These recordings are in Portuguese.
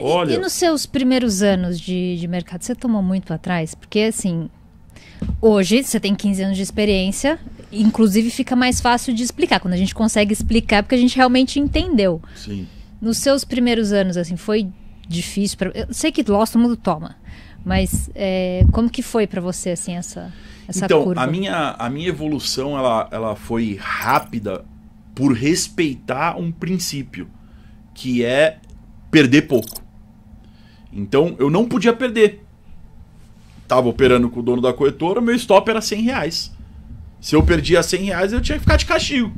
Olha... E, nos seus primeiros anos de, de mercado, você tomou muito atrás? Porque, assim, hoje você tem 15 anos de experiência, inclusive fica mais fácil de explicar, quando a gente consegue explicar, é porque a gente realmente entendeu. Sim. Nos seus primeiros anos, assim, foi difícil para Eu sei que todo mundo toma, mas é, como que foi para você, assim, essa, essa então, curva? a minha, a minha evolução, ela, ela foi rápida por respeitar um princípio, que é perder pouco. Então eu não podia perder. Tava operando com o dono da corretora, meu stop era 100 reais. Se eu perdia 100 reais, eu tinha que ficar de castigo.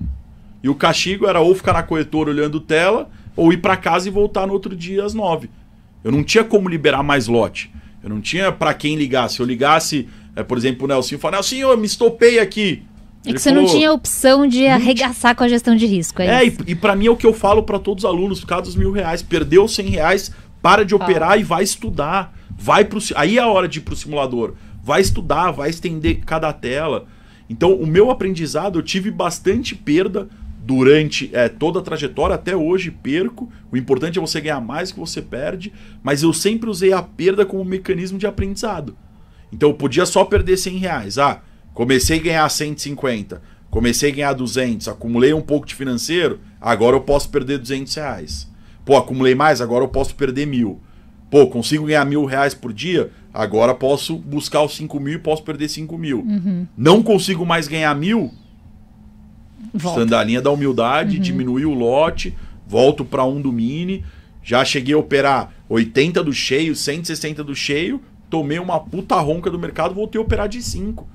E o castigo era ou ficar na corretora olhando tela, ou ir para casa e voltar no outro dia às 9. Eu não tinha como liberar mais lote. Eu não tinha para quem ligar. Se eu ligasse, é, por exemplo, o Nelson e falar, Nelson, eu me estopei aqui. É Ele que você falou, não tinha opção de arregaçar com a gestão de risco. É, é e, e para mim é o que eu falo para todos os alunos, por causa dos mil reais. Perdeu 100 reais, para de ah. operar e vai estudar. Vai pro, aí é a hora de ir pro simulador. Vai estudar, vai estender cada tela. Então, o meu aprendizado, eu tive bastante perda durante é, toda a trajetória, até hoje perco. O importante é você ganhar mais que você perde, mas eu sempre usei a perda como mecanismo de aprendizado. Então eu podia só perder 100 reais. Ah, comecei a ganhar 150, comecei a ganhar 200, acumulei um pouco de financeiro, agora eu posso perder 200 reais. Pô, acumulei mais, agora eu posso perder mil. Pô, consigo ganhar mil reais por dia, agora posso buscar os cinco mil e posso perder cinco mil. Uhum. Não consigo mais ganhar mil, Volta. sandalinha da humildade, uhum. diminui o lote, volto para um do mini, já cheguei a operar 80 do cheio, 160 do cheio, tomei uma puta ronca do mercado, voltei a operar de 5.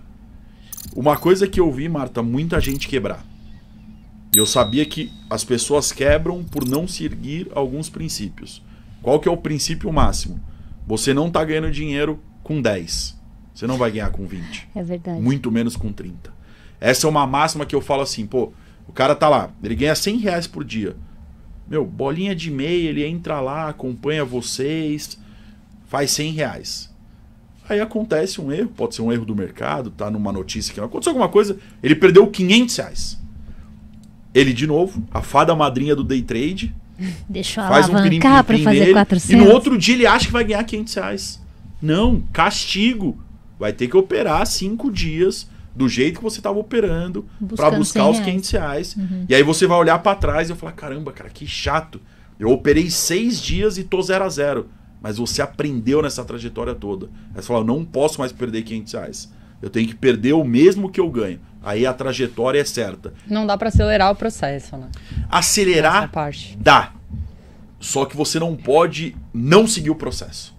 Uma coisa que eu vi, Marta, muita gente quebrar. E eu sabia que as pessoas quebram por não seguir alguns princípios. Qual que é o princípio máximo? Você não está ganhando dinheiro com 10. Você não vai ganhar com 20. É verdade. Muito menos com 30. Essa é uma máxima que eu falo assim, pô, o cara tá lá, ele ganha 100 reais por dia. Meu, bolinha de meia, ele entra lá, acompanha vocês, faz 100 reais. Aí acontece um erro, pode ser um erro do mercado, tá numa notícia que não aconteceu alguma coisa, ele perdeu 500 reais. Ele de novo, a fada madrinha do day trade. faz alavancar um para fazer nele, 400. E no outro dia ele acha que vai ganhar 500 reais. Não, castigo. Vai ter que operar cinco dias do jeito que você estava operando para buscar os 500 reais. Uhum. E aí você vai olhar para trás e falar: caramba, cara, que chato. Eu operei seis dias e tô zero a zero. Mas você aprendeu nessa trajetória toda. Aí você fala: não posso mais perder 500 reais. Eu tenho que perder o mesmo que eu ganho. Aí a trajetória é certa. Não dá para acelerar o processo, né? Acelerar parte. dá. Só que você não pode não seguir o processo.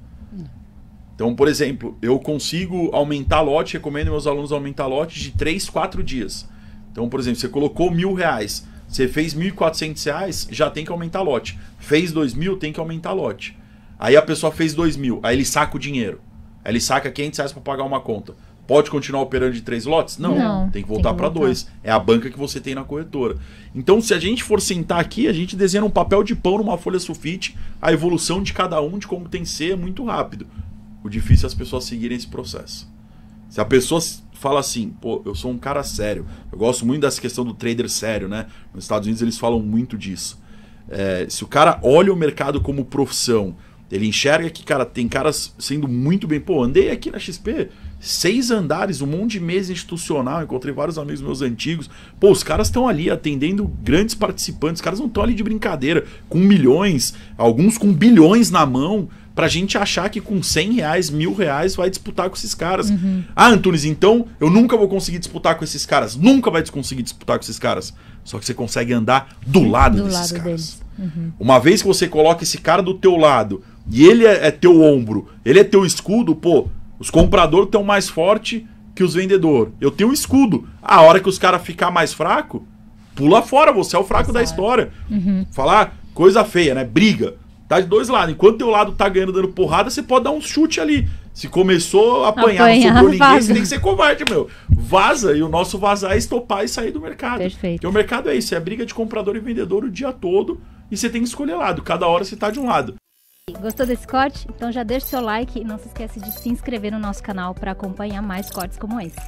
Então, por exemplo, eu consigo aumentar lote, recomendo meus alunos aumentar lote de 3, 4 dias. Então, por exemplo, você colocou mil reais, você fez mil e reais, já tem que aumentar lote. Fez dois mil, tem que aumentar lote. Aí a pessoa fez dois mil, aí ele saca o dinheiro. Aí ele saca 500 reais para pagar uma conta. Pode continuar operando de três lotes? Não, Não tem que voltar para dois. É a banca que você tem na corretora. Então, se a gente for sentar aqui, a gente desenha um papel de pão numa folha sulfite, a evolução de cada um, de como tem que ser, é muito rápido. O difícil é as pessoas seguirem esse processo. Se a pessoa fala assim, pô, eu sou um cara sério, eu gosto muito dessa questão do trader sério, né? Nos Estados Unidos eles falam muito disso. É, se o cara olha o mercado como profissão, ele enxerga que, cara, tem caras sendo muito bem, pô, andei aqui na XP, seis andares, um monte de mesa institucional. Encontrei vários amigos meus antigos. Pô, os caras estão ali atendendo grandes participantes. Os caras não estão ali de brincadeira, com milhões, alguns com bilhões na mão, pra gente achar que com 100 reais, mil reais vai disputar com esses caras. Uhum. Ah, Antunes, então eu nunca vou conseguir disputar com esses caras. Nunca vai conseguir disputar com esses caras. Só que você consegue andar do lado do desses lado caras. Uhum. Uma vez que você coloca esse cara do teu lado e ele é, é teu ombro, ele é teu escudo, pô, os compradores estão mais fortes que os vendedores. Eu tenho um escudo. A hora que os caras ficar mais fraco, pula fora, você é o fraco Exato. da história. Uhum. Falar coisa feia, né? Briga. Tá de dois lados. Enquanto teu lado tá ganhando dando porrada, você pode dar um chute ali. Se começou a apanhar, apanhar não sobrou ninguém, você tem que ser covarde, meu. Vaza, e o nosso vazar é estopar e sair do mercado. Perfeito. Porque o mercado é isso, é a briga de comprador e vendedor o dia todo, e você tem que escolher lado. Cada hora você tá de um lado. Gostou desse corte? Então já deixa o seu like e não se esquece de se inscrever no nosso canal para acompanhar mais cortes como esse.